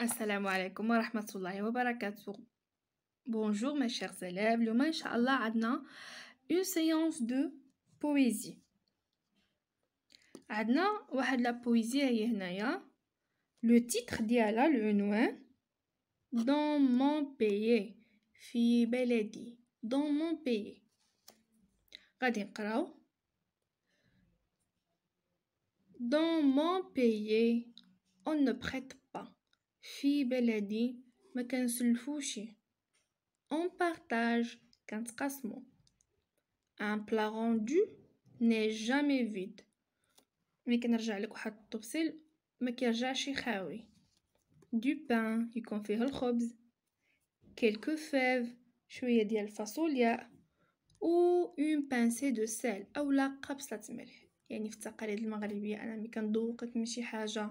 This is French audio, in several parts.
Assalamu alaikum wa rahmatullahi wa barakatuh. Bonjour mes chers élèves, le Inch'Allah Adna, une séance de poésie. Adna, de la poésie à Le titre d'Yala, le nouin, dans mon pays, fi beledi, dans mon pays. غادي lire Dans mon pays, on ne prête pas في بلدي ما كنسلفوش اون partage كنتقاسمو ان بلا روندو ني جامي vide ملي كنرجع لك واحد الطبسيل ما كيرجعش خاوي دو بان يكون فيه الخبز كيلكو فيف شويه ديال الفاصوليا و اون بانسي دو سال اولا قبصه ملح يعني في التقاليد المغربيه انا ملي كندوق كنمشي حاجه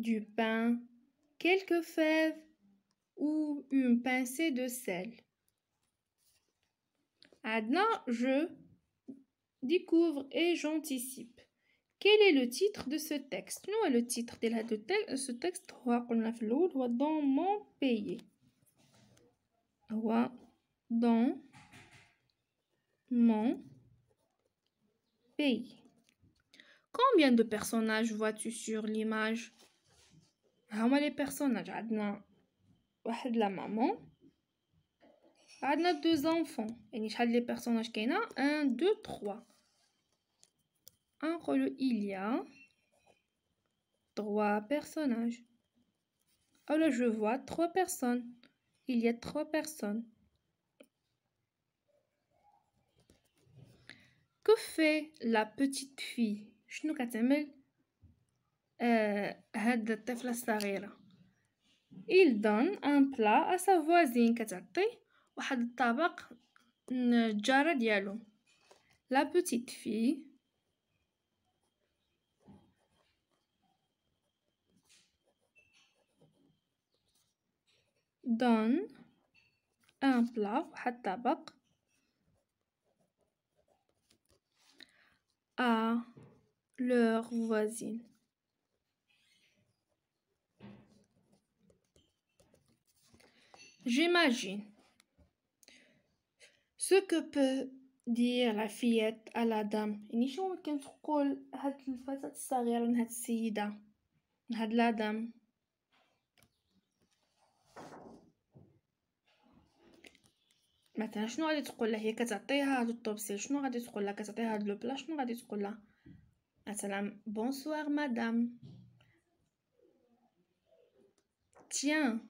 du pain, quelques fèves ou une pincée de sel. Adna je découvre et j'anticipe. Quel est le titre de ce texte Nous, le titre de ce texte dans mon pays. Dans mon pays. Combien de personnages vois-tu sur l'image هما لي بيرسوناج عندنا واحد لا مامون عندنا دو زانفون يعني شحال لي بيرسوناج كاينه 1 2 3 il y a trois personnages Oh je vois trois personnes. Il y a trois personnes. Que fait la petite fille Je nous هاد الطفلة الصغيرة il donne un plat à sa voisine كتعطي واحد الطبق الجارة ديالو la petite fille donne un plat واحد الطبق à leur voisine J'imagine. Ce que peut dire la fillette à la dame. ممكن تقول مثلا شنو غادي تقول لها هي كتعطيها هاد الطوبسي شنو غادي تقول لها كتعطيها شنو غادي تقول لها مثلا bonsoir مدام تيان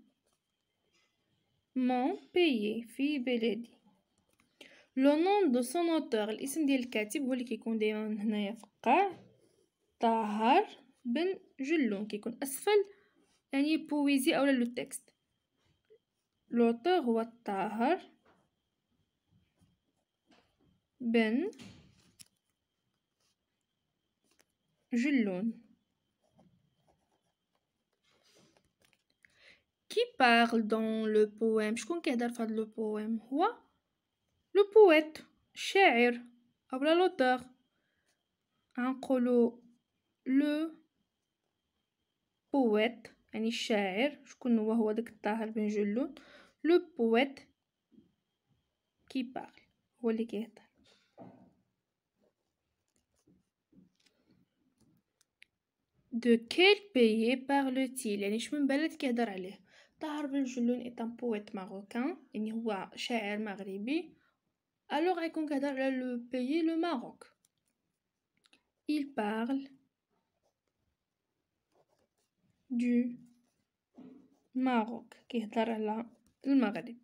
مون بيي في بلادي لو نون دو سون اوتور الاسم ديال الكاتب هو اللي كيكون دايما هنايا في القاع طاهر بن جلون كيكون اسفل يعني بويزي اولا لو تكست لوطور هو طاهر بن جلون qui parle dans le poème شكون كيهضر في هذا البويم هو لو بويت الشاعر اولا لوتور غنقولو لو بويت يعني الشاعر شكون هو هو داك الطاهر بن جلون لو بويت كي بارل هو اللي كيهضر de quel pays parle-t-il يعني شمن بلد كيهضر عليه Tahar Benjelloun est un poète marocain, il est un chair maghrébi. Alors, il concadre le pays, le Maroc. Il parle du Maroc, qui est le Maghreb.